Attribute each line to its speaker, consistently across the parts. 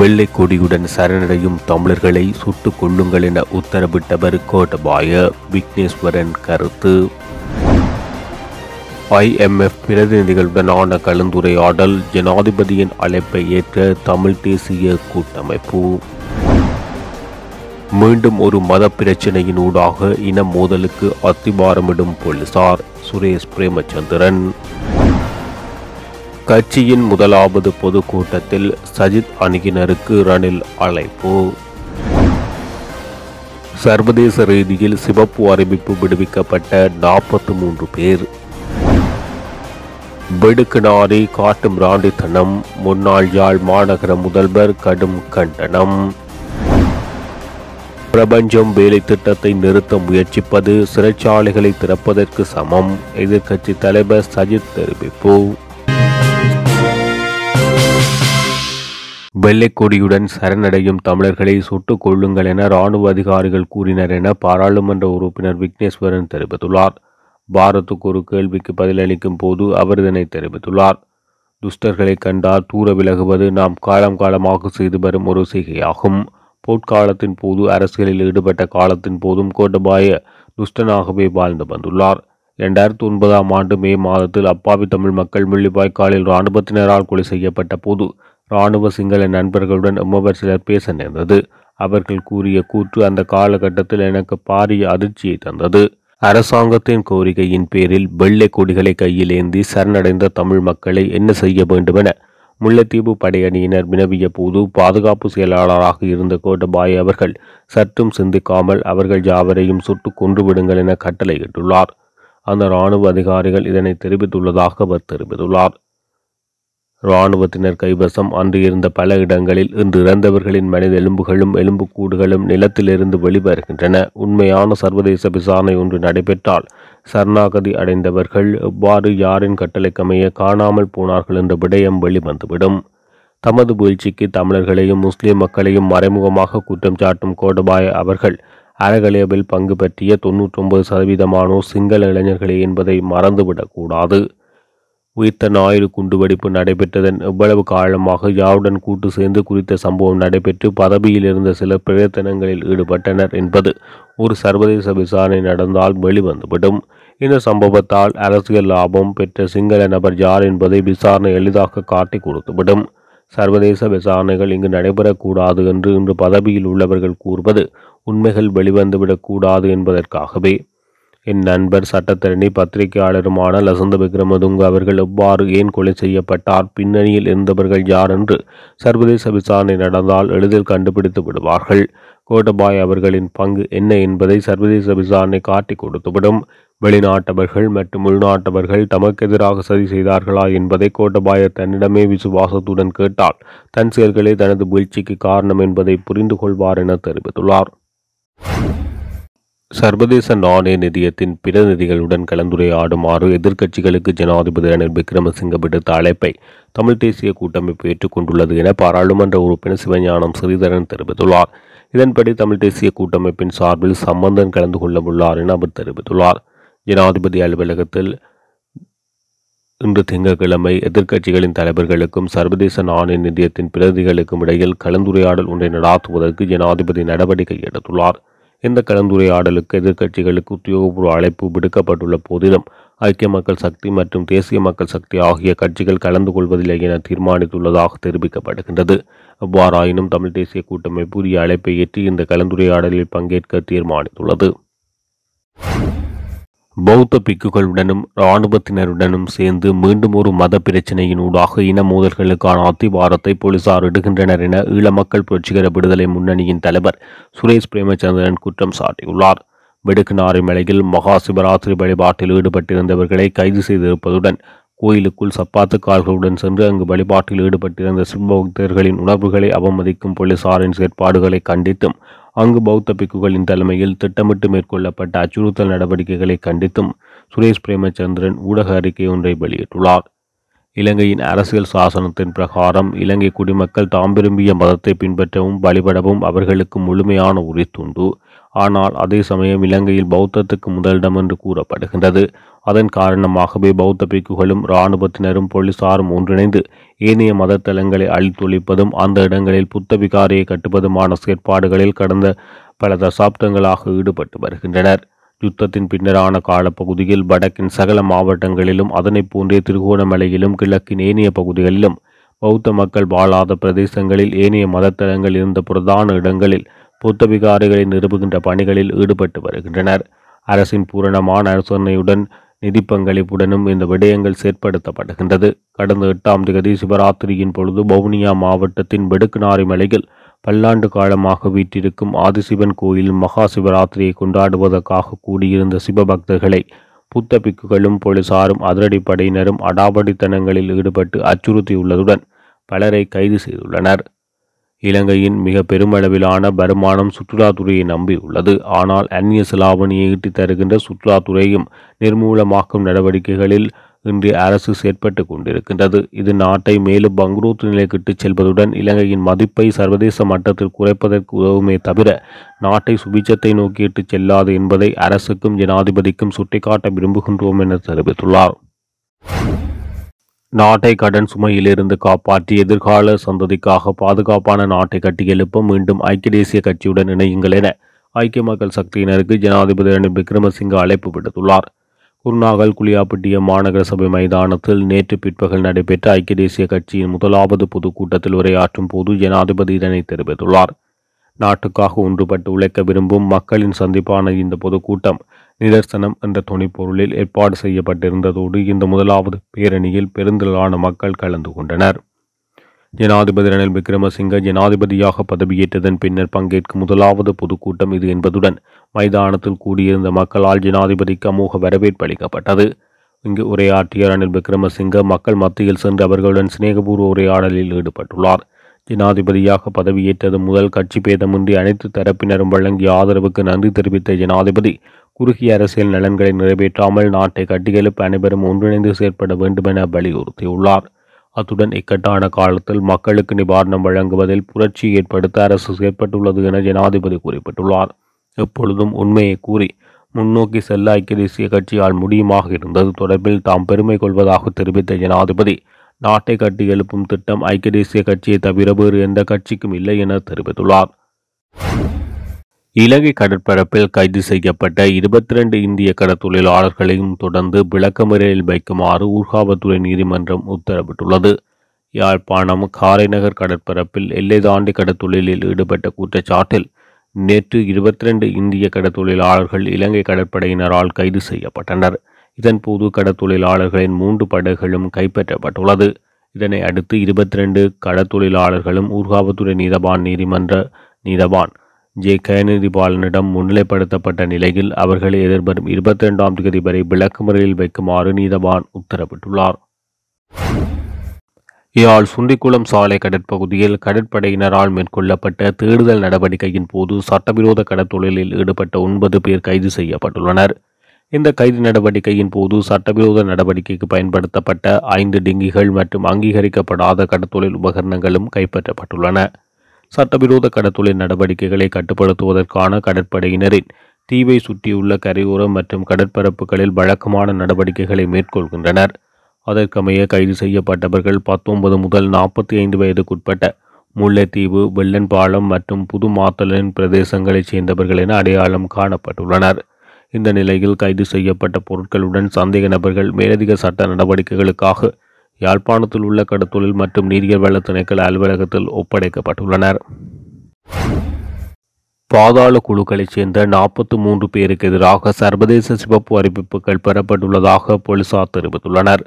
Speaker 1: வெள்ளை கொடியுடன் சரணடையும் தமிழர்களை சுட்டுக் கொள்ளுங்கள் என உத்தரவிட்டவர் கோட்டபாய விக்னேஸ்வரன் கருத்து ஐஎம்எஃப் பிரதிநிதிகளுடனான கலந்துரையாடல் ஜனாதிபதியின் அழைப்பை ஏற்ற தமிழ் தேசிய கூட்டமைப்பு மீண்டும் ஒரு மத பிரச்சனையின் ஊடாக இன மோதலுக்கு அத்திபாரமிடும் போலீசார் சுரேஷ் பிரேமச்சந்திரன் கட்சியின் முதலாவது பொதுக்கூட்டத்தில் சஜித் அணியினருக்கு ரணில் அழைப்பு சர்வதேச ரீதியில் சிவப்பு அறிவிப்பு விடுவிக்கப்பட்ட நாற்பத்தி மூன்று பேர் வெடுக்குநாரி காட்டும் ராண்டித்தனம் முன்னாள் யாழ் மாநகர முதல்வர் கடும் கண்டனம் பிரபஞ்சம் வேலை திட்டத்தை நிறுத்த முயற்சிப்பது சிறைச்சாலைகளை திறப்பதற்கு சமம் எதிர்க்கட்சி தலைவர் சஜித் தெரிவிப்பு வெள்ளைக்கொடியுடன் சரணடையும் தமிழர்களை சுட்டுக் கொள்ளுங்கள் என ராணுவ அதிகாரிகள் கூறினர் என பாராளுமன்ற உறுப்பினர் விக்னேஸ்வரன் தெரிவித்துள்ளார் பாரத்துக்கு ஒரு கேள்விக்கு பதிலளிக்கும் போது அவர் இதனை தெரிவித்துள்ளார் துஷ்டர்களை கண்டால் தூர விலகுவது நாம் காலம் காலமாக செய்து வரும் ஒரு செய்கையாகும் போட்காலத்தின் போது அரசியலில் ஈடுபட்ட காலத்தின் போதும் கோட்டபாய துஷ்டனாகவே வாழ்ந்து வந்துள்ளார் இரண்டாயிரத்தி ஒன்பதாம் ஆண்டு மே மாதத்தில் அப்பாவி தமிழ் மக்கள் முள்ளிவாய்க்காலில் இராணுவத்தினரால் கொலை செய்யப்பட்ட போது இராணுவ சிங்கள நண்பர்களுடன் எம்மவர் சிலர் பேச நேர்ந்தது அவர்கள் கூறிய கூற்று அந்த காலகட்டத்தில் எனக்கு பாரிய அதிர்ச்சியை தந்தது அரசாங்கத்தின் கோரிக்கையின் பேரில் வெள்ளை கொடிகளை கையில் ஏந்தி சரணடைந்த தமிழ் மக்களை என்ன செய்ய வேண்டுமென முல்லைத்தீவு படையணியினர் வினவிய போது பாதுகாப்பு செயலாளராக இருந்த கோட்டபாய் அவர்கள் சற்றும் சிந்திக்காமல் அவர்கள் யாவரையும் சுட்டு கொன்றுவிடுங்கள் என கட்டளையிட்டுள்ளார் அந்த இராணுவ அதிகாரிகள் இதனை தெரிவித்துள்ளதாக அவர் தெரிவித்துள்ளார் இராணுவத்தினர் கைவசம் அன்று இருந்த பல இடங்களில் இன்று இறந்தவர்களின் மனித எலும்புகளும் எலும்புக்கூடுகளும் நிலத்திலிருந்து வெளிவருகின்றன உண்மையான சர்வதேச விசாரணை ஒன்று நடைபெற்றால் சரணாகதி அடைந்தவர்கள் எவ்வாறு யாரின் கட்டளைக்கமைய காணாமல் போனார்கள் என்ற விடயம் வெளிவந்துவிடும் தமது வீழ்ச்சிக்கு தமிழர்களையும் முஸ்லிம் மக்களையும் மறைமுகமாக குற்றம் சாட்டும் கோடபாய அவர்கள் அரகலியவில் பங்கு பற்றிய ஒன்பது சதவீதமானோர் சிங்கள இளைஞர்களே என்பதை மறந்துவிடக்கூடாது உயிர்த்த ஞாயிறு குண்டுவெடிப்பு நடைபெற்றதன் எவ்வளவு காலமாக யாருடன் கூட்டு சேர்ந்து குறித்த சம்பவம் நடைபெற்று பதவியில் இருந்த சில பிரயத்தனங்களில் ஈடுபட்டனர் என்பது ஒரு சர்வதேச விசாரணை நடந்தால் வெளிவந்துவிடும் இந்த சம்பவத்தால் அரசியல் லாபம் பெற்ற சிங்கள நபர் யார் என்பதை விசாரணை எளிதாக காட்டி கொடுத்துவிடும் சர்வதேச விசாரணைகள் இங்கு நடைபெறக்கூடாது என்று இன்று பதவியில் உள்ளவர்கள் கூறுவது உண்மைகள் வெளிவந்துவிடக்கூடாது என்பதற்காகவே என் நண்பர் சட்டத்தரணி பத்திரிகையாளருமான லசந்த விக்ரமதுங்க அவர்கள் எவ்வாறு ஏன் கொலை செய்யப்பட்டார் பின்னணியில் இருந்தவர்கள் யார் என்று சர்வதேச விசாரணை நடந்தால் எளிதில் கண்டுபிடித்து விடுவார்கள் கோட்டபாய் அவர்களின் பங்கு என்ன என்பதை சர்வதேச விசாரணை காட்டி கொடுத்துவிடும் வெளிநாட்டவர்கள் மற்றும் உள்நாட்டவர்கள் தமக்கு எதிராக சதி செய்தார்களா என்பதை கோட்டபாய தன்னிடமே விசுவாசத்துடன் கேட்டால் தன் செயல்களே தனது வீழ்ச்சிக்கு காரணம் என்பதை புரிந்து கொள்வார் என தெரிவித்துள்ளார் சர்வதேச நாணய நிதியத்தின் நிதிகளுடன் கலந்துரையாடுமாறு எதிர்க்கட்சிகளுக்கு ஜனாதிபதி ரணில் விக்ரமசிங்க விடுத்த அழைப்பை தமிழ்த் தேசிய கூட்டமைப்பு ஏற்றுக்கொண்டுள்ளது என பாராளுமன்ற உறுப்பினர் சிவஞானம் ஸ்ரீதரன் தெரிவித்துள்ளார் இதன்படி தமிழ்த் தேசிய கூட்டமைப்பின் சார்பில் சம்பந்தன் கலந்து கொள்ளவுள்ளார் என அவர் தெரிவித்துள்ளார் ஜனாதிபதி அலுவலகத்தில் இன்று திங்கட்கிழமை எதிர்க்கட்சிகளின் தலைவர்களுக்கும் சர்வதேச நாணய நிதியத்தின் பிரதிகளுக்கும் இடையில் கலந்துரையாடல் ஒன்றை நடாத்துவதற்கு ஜனாதிபதி நடவடிக்கை எடுத்துள்ளார் இந்த கலந்துரையாடலுக்கு எதிர்க்கட்சிகளுக்கு உத்தியோகபூர்வ அழைப்பு விடுக்கப்பட்டுள்ள போதிலும் ஐக்கிய மக்கள் சக்தி மற்றும் தேசிய மக்கள் சக்தி ஆகிய கட்சிகள் கலந்து கொள்வதில்லை என தீர்மானித்துள்ளதாக தெரிவிக்கப்படுகின்றது அவ்வாறாயினும் தமிழ் தேசிய கூட்டமைப்பு புதிய அழைப்பை ஏற்றி இந்த கலந்துரையாடலில் பங்கேற்க தீர்மானித்துள்ளது பௌத்த பிக்குகளுடனும் இராணுவத்தினருடனும் சேர்ந்து மீண்டும் ஒரு மத ஊடாக இன மோதல்களுக்கான அத்திவாரத்தை போலீசார் இடுகின்றனர் என ஈழ மக்கள் புரட்சிகர விடுதலை முன்னணியின் தலைவர் சுரேஷ் பிரேமச்சந்திரன் குற்றம் சாட்டியுள்ளார் வெடுக்குநாறு மலையில் மகா சிவராத்திரி வழிபாட்டில் ஈடுபட்டிருந்தவர்களை கைது செய்திருப்பதுடன் கோயிலுக்குள் சப்பாத்துக்காரர்களுடன் சென்று அங்கு வழிபாட்டில் ஈடுபட்டிருந்த சிவபக்தர்களின் உணர்வுகளை அவமதிக்கும் போலீசாரின் செயற்பாடுகளை கண்டித்தும் அங்கு பௌத்த பிக்குகளின் தலைமையில் திட்டமிட்டு மேற்கொள்ளப்பட்ட அச்சுறுத்தல் நடவடிக்கைகளை கண்டித்தும் சுரேஷ் பிரேமச்சந்திரன் ஊடக அறிக்கை ஒன்றை வெளியிட்டுள்ளார் இலங்கையின் அரசியல் சாசனத்தின் பிரகாரம் இலங்கை குடிமக்கள் தாம் விரும்பிய மதத்தை பின்பற்றவும் வழிபடவும் அவர்களுக்கு முழுமையான உரித்துண்டு ஆனால் அதே சமயம் இலங்கையில் பௌத்தத்துக்கு முதலிடம் என்று கூறப்படுகின்றது அதன் காரணமாகவே பௌத்த பிக்குகளும் இராணுவத்தினரும் போலீசாரும் ஒன்றிணைந்து ஏனைய மத தலங்களை அழித்தொழிப்பதும் அந்த இடங்களில் புத்த விகாரியை கட்டுவதுமான செயற்பாடுகளில் கடந்த பல தசாப்தங்களாக ஈடுபட்டு வருகின்றனர் யுத்தத்தின் பின்னரான காலப்பகுதியில் வடக்கின் சகல மாவட்டங்களிலும் அதனைப் போன்றே திருகோணமலையிலும் கிழக்கின் ஏனைய பகுதிகளிலும் பௌத்த மக்கள் வாழாத பிரதேசங்களில் ஏனைய மதத்தலங்கள் இருந்த பிரதான இடங்களில் புத்த விகாரைகளை நிறுவுகின்ற பணிகளில் ஈடுபட்டு வருகின்றனர் அரசின் பூரணமான அரசனையுடன் நிதி பங்களிப்புடனும் இந்த விடயங்கள் செயற்படுத்தப்படுகின்றது கடந்த எட்டாம் திகதி சிவராத்திரியின் பொழுது வவுனியா மாவட்டத்தின் வெடுக்குநாரி மலையில் பல்லாண்டு காலமாக வீற்றிருக்கும் ஆதிசிவன் கோயில் மகா சிவராத்திரியை கொண்டாடுவதற்காக கூடியிருந்த சிவபக்தர்களை புத்த பிக்குகளும் போலீசாரும் அதிரடிப்படையினரும் அடாபடித்தனங்களில் ஈடுபட்டு அச்சுறுத்தியுள்ளதுடன் பலரை கைது செய்துள்ளனர் இலங்கையின் மிக பெருமளவிலான வருமானம் சுற்றுலாத்துறையை நம்பியுள்ளது ஆனால் அந்நிய செலாவணியை ஈட்டித் தருகின்ற சுற்றுலாத்துறையும் நிர்மூலமாக்கும் நடவடிக்கைகளில் இன்றைய அரசு செயற்பட்டு கொண்டிருக்கின்றது இது நாட்டை மேலும் பங்குரூத்து நிலைக்கு செல்வதுடன் இலங்கையின் மதிப்பை சர்வதேச மட்டத்தில் குறைப்பதற்கு உதவுமே தவிர நாட்டை சுபிச்சத்தை நோக்கிட்டுச் செல்லாது என்பதை அரசுக்கும் ஜனாதிபதிக்கும் சுட்டிக்காட்ட விரும்புகின்றோம் என தெரிவித்துள்ளார் நாட்டை கடன் சுமையிலிருந்து காப்பாற்றி எதிர்கால சந்ததிக்காக பாதுகாப்பான நாட்டை கட்டியெழுப்ப மீண்டும் ஐக்கிய தேசிய கட்சியுடன் இணையுங்கள் என ஐக்கிய மக்கள் சக்தியினருக்கு ஜனாதிபதி ரணில் விக்ரமசிங்க அழைப்பு விடுத்துள்ளார் குருநாகல் குளியாப்பட்டிய மாநகர சபை மைதானத்தில் நேற்று பிற்பகல் நடைபெற்ற ஐக்கிய தேசிய கட்சியின் முதலாவது பொதுக்கூட்டத்தில் உரையாற்றும் போது ஜனாதிபதி இதனை தெரிவித்துள்ளார் நாட்டுக்காக ஒன்றுபட்டு உழைக்க விரும்பும் மக்களின் சந்திப்பான இந்த பொதுக்கூட்டம் நிதர்சனம் என்ற துணைப்பொருளில் ஏற்பாடு செய்யப்பட்டிருந்ததோடு இந்த முதலாவது பேரணியில் பெருந்திரளான மக்கள் கலந்து கொண்டனர் ஜனாதிபதி ரணில் விக்ரமசிங்க ஜனாதிபதியாக பதவியேற்றதன் பின்னர் பங்கேற்கும் முதலாவது பொதுக்கூட்டம் இது என்பதுடன் மைதானத்தில் கூடியிருந்த மக்களால் ஜனாதிபதிக்கு அமோக வரவேற்பு அளிக்கப்பட்டது இங்கு உரையாற்றிய ரணில் விக்ரமசிங்க மக்கள் மத்தியில் சென்று அவர்களுடன் சிநேகபூர்வ உரையாடலில் ஈடுபட்டுள்ளார் ஜனாதிபதியாக பதவியேற்றது முதல் கட்சி பேதமின்றி அனைத்து தரப்பினரும் வழங்கிய ஆதரவுக்கு நன்றி தெரிவித்த ஜனாதிபதி குறுகிய அரசியல் நலன்களை நிறைவேற்றாமல் நாட்டை கட்டியெழுப்ப அனைவரும் ஒன்றிணைந்து செயற்பட வேண்டுமென வலியுறுத்தியுள்ளார் அத்துடன் இக்கட்டான காலத்தில் மக்களுக்கு நிவாரணம் வழங்குவதில் புரட்சி ஏற்படுத்த அரசு செயற்பட்டுள்ளது என ஜனாதிபதி குறிப்பிட்டுள்ளார் எப்பொழுதும் உண்மையை கூறி முன்னோக்கி செல்ல ஐக்கிய தேசிய கட்சியால் முடியுமாக இருந்தது தொடர்பில் தாம் பெருமை கொள்வதாக தெரிவித்த ஜனாதிபதி நாட்டை கட்டி எழுப்பும் திட்டம் ஐக்கிய தேசிய கட்சியை தவிர வேறு எந்த கட்சிக்கும் இல்லை என தெரிவித்துள்ளார் இலங்கை கடற்பரப்பில் கைது செய்யப்பட்ட இருபத்தி ரெண்டு இந்திய கடற்தொழிலாளர்களையும் தொடர்ந்து விளக்கமறியலில் வைக்குமாறு ஊர்காவத்துறை நீதிமன்றம் உத்தரவிட்டுள்ளது யாழ்ப்பாணம் காரைநகர் கடற்பரப்பில் எல்லை தாண்டி கடத்தொழிலில் ஈடுபட்ட குற்றச்சாட்டில் நேற்று இருபத்தி ரெண்டு இந்திய கடற்தொழிலாளர்கள் இலங்கை கடற்படையினரால் கைது செய்யப்பட்டனர் இதன் போது கடத்தொழிலாளர்களின் மூன்று படகுகளும் கைப்பற்றப்பட்டுள்ளது இதனை அடுத்து இருபத்தி ரெண்டு கடத்தொழிலாளர்களும் ஊர்காவத்துறை நீதவான் நீதிமன்ற நீதவான் ஜே கயநிதிபாலனிடம் முன்னிலைப்படுத்தப்பட்ட நிலையில் அவர்களை எதிர்வரும் இருபத்தி ரெண்டாம் தேதி வரை விளக்கு முறையில் வைக்குமாறு நீதவான் உத்தரவிட்டுள்ளார் யாழ் சுண்டிக்குளம் சாலை கடற்பகுதியில் கடற்படையினரால் மேற்கொள்ளப்பட்ட தேடுதல் நடவடிக்கையின் போது சட்டவிரோத கடத்தொழிலில் ஈடுபட்ட ஒன்பது பேர் கைது செய்யப்பட்டுள்ளனர் இந்த கைது நடவடிக்கையின் போது சட்டவிரோத நடவடிக்கைக்கு பயன்படுத்தப்பட்ட ஐந்து டிங்கிகள் மற்றும் அங்கீகரிக்கப்படாத கடத்தொழில் உபகரணங்களும் கைப்பற்றப்பட்டுள்ளன சட்டவிரோத கடத்தொழில் நடவடிக்கைகளை கட்டுப்படுத்துவதற்கான கடற்படையினரின் தீவை சுற்றியுள்ள கரையோரம் மற்றும் கடற்பரப்புகளில் வழக்கமான நடவடிக்கைகளை மேற்கொள்கின்றனர் அதற்கமைய கைது செய்யப்பட்டவர்கள் பத்தொன்பது முதல் நாற்பத்தி ஐந்து வயதுக்குட்பட்ட முல்லைத்தீவு வெள்ளன்பாலம் மற்றும் புது மாத்தலின் பிரதேசங்களைச் சேர்ந்தவர்கள் என அடையாளம் காணப்பட்டுள்ளனர் இந்த நிலையில் கைது செய்யப்பட்ட பொருட்களுடன் சந்தேக நபர்கள் மேலதிக சட்ட நடவடிக்கைகளுக்காக யாழ்ப்பாணத்தில் உள்ள கடத்தொழில் மற்றும் நீரியல் வள திணைக்கள் அலுவலகத்தில் ஒப்படைக்கப்பட்டுள்ளனர் பாதாள குழுக்களைச் சேர்ந்த நாற்பத்தி மூன்று பேருக்கு எதிராக சர்வதேச சிவப்பு அறிவிப்புகள் பெறப்பட்டுள்ளதாக போலீசார் தெரிவித்துள்ளனர்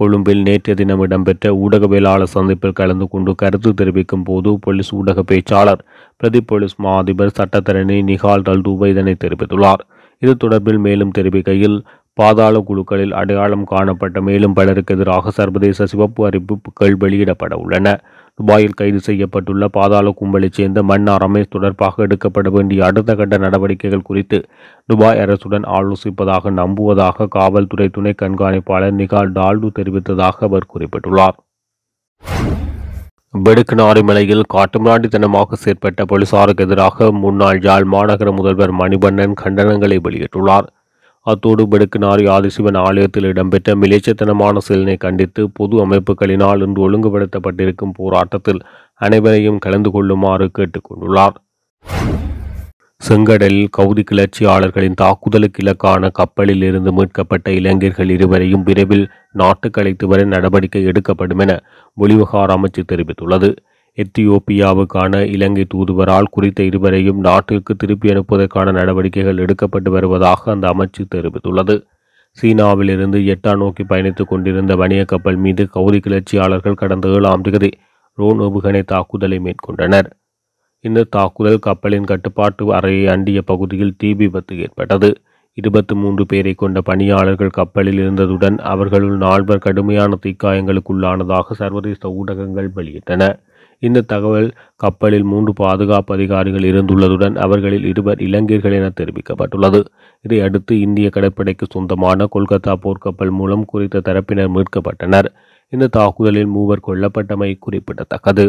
Speaker 1: கொழும்பில் நேற்றைய தினம் இடம்பெற்ற ஊடகவியலாளர் சந்திப்பில் கலந்து கொண்டு கருத்து தெரிவிக்கும் போது போலீஸ் ஊடக பேச்சாளர் பிரதி போலீஸ் மா அதிபர் சட்டத்தரணி நிகால் டல்டூவை இதனை தெரிவித்துள்ளார் இது தொடர்பில் மேலும் தெரிவிக்கையில் பாதாள குழுக்களில் அடையாளம் காணப்பட்ட மேலும் பலருக்கு எதிராக சர்வதேச சிவப்பு அறிவிப்புகள் வெளியிடப்பட உள்ளன துபாயில் கைது செய்யப்பட்டுள்ள பாதாள கும்பலைச் சேர்ந்த மன்னா ரமேஷ் தொடர்பாக எடுக்கப்பட வேண்டிய அடுத்த கட்ட நடவடிக்கைகள் குறித்து துபாய் அரசுடன் ஆலோசிப்பதாக நம்புவதாக காவல்துறை துணை கண்காணிப்பாளர் நிகால் டால்டு தெரிவித்ததாக அவர் குறிப்பிட்டுள்ளார் பெடுக்கனாறு மலையில் காட்டுமிராண்டித்தனமாக செயற்பட்ட போலீசாருக்கு எதிராக முன்னாள் யாழ் மாநகர முதல்வர் மணிபண்ணன் கண்டனங்களை வெளியிட்டுள்ளார் அத்தோடு பெடுக்கனாறு ஆதிசிவன் ஆலயத்தில் இடம்பெற்ற மிலேச்சத்தனமான செயலினை கண்டித்து பொது அமைப்புகளினால் இன்று ஒழுங்குபடுத்தப்பட்டிருக்கும் போராட்டத்தில் அனைவரையும் கலந்து கொள்ளுமாறு கேட்டுக்கொண்டுள்ளார் செங்கடலில் கவுதி கிளர்ச்சியாளர்களின் தாக்குதலுக்கு இலக்கான கப்பலில் இருந்து மீட்கப்பட்ட இளைஞர்கள் இருவரையும் விரைவில் நாட்டுக்கு அழைத்து வர நடவடிக்கை எடுக்கப்படும் என வெளிவகார அமைச்சு தெரிவித்துள்ளது எத்தியோப்பியாவுக்கான இலங்கை தூதுவரால் குறித்த இருவரையும் நாட்டிற்கு திருப்பி அனுப்புவதற்கான நடவடிக்கைகள் எடுக்கப்பட்டு வருவதாக அந்த அமைச்சு தெரிவித்துள்ளது சீனாவிலிருந்து எட்டா நோக்கி பயணித்துக் கொண்டிருந்த வணிக கப்பல் மீது கவுதி கிளர்ச்சியாளர்கள் கடந்த ஏழாம் திகதி ரோனோபுகனை தாக்குதலை மேற்கொண்டனர் இந்த தாக்குதல் கப்பலின் கட்டுப்பாட்டு அறையை அண்டிய பகுதியில் தீ விபத்து ஏற்பட்டது இருபத்தி மூன்று பேரை கொண்ட பணியாளர்கள் கப்பலில் இருந்ததுடன் அவர்களுள் நால்வர் கடுமையான தீக்காயங்களுக்குள்ளானதாக சர்வதேச ஊடகங்கள் வெளியிட்டன இந்த தகவல் கப்பலில் மூன்று பாதுகாப்பு அதிகாரிகள் இருந்துள்ளதுடன் அவர்களில் இருவர் இலங்கையர்கள் என தெரிவிக்கப்பட்டுள்ளது இதையடுத்து இந்திய கடற்படைக்கு சொந்தமான கொல்கத்தா போர்க்கப்பல் மூலம் குறித்த தரப்பினர் மீட்கப்பட்டனர் இந்த தாக்குதலில் மூவர் கொல்லப்பட்டமை குறிப்பிடத்தக்கது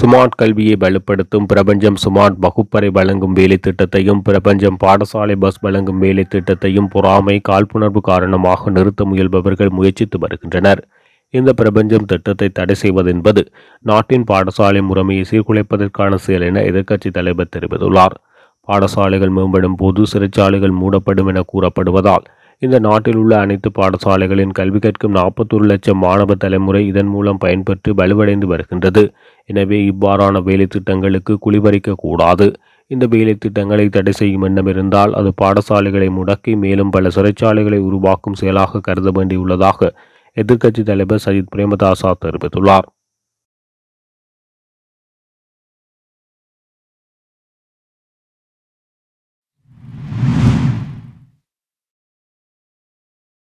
Speaker 1: ஸ்மார்ட் கல்வியை வலுப்படுத்தும் பிரபஞ்சம் சுமார்ட் வகுப்பறை வழங்கும் வேலை திட்டத்தையும் பிரபஞ்சம் பாடசாலை பஸ் வழங்கும் வேலை திட்டத்தையும் பொறாமை காழ்ப்புணர்வு காரணமாக நிறுத்த முயல்பவர்கள் முயற்சித்து வருகின்றனர் இந்த பிரபஞ்சம் திட்டத்தை தடை செய்வதென்பது நாட்டின் பாடசாலை முறைமையை சீர்குலைப்பதற்கான செயல் என எதிர்க்கட்சித் தலைவர் தெரிவித்துள்ளார் பாடசாலைகள் மேம்படும் போது சிறைச்சாலைகள் மூடப்படும் என கூறப்படுவதால் இந்த நாட்டில் உள்ள அனைத்து பாடசாலைகளின் கல்வி கற்கும் நாற்பத்தொரு லட்சம் மாணவ தலைமுறை இதன் மூலம் பயன்பெற்று வலுவடைந்து வருகின்றது எனவே இவ்வாறான வேலை திட்டங்களுக்கு குளிபறிக்கக்கூடாது இந்த வேலை திட்டங்களை தடை செய்யும் எண்ணம் இருந்தால் அது பாடசாலைகளை முடக்கி மேலும் பல சிறைச்சாலைகளை உருவாக்கும் செயலாக கருத வேண்டியுள்ளதாக எதிர்க்கட்சித் தலைவர் சஜித் பிரேமதாசா தெரிவித்துள்ளார்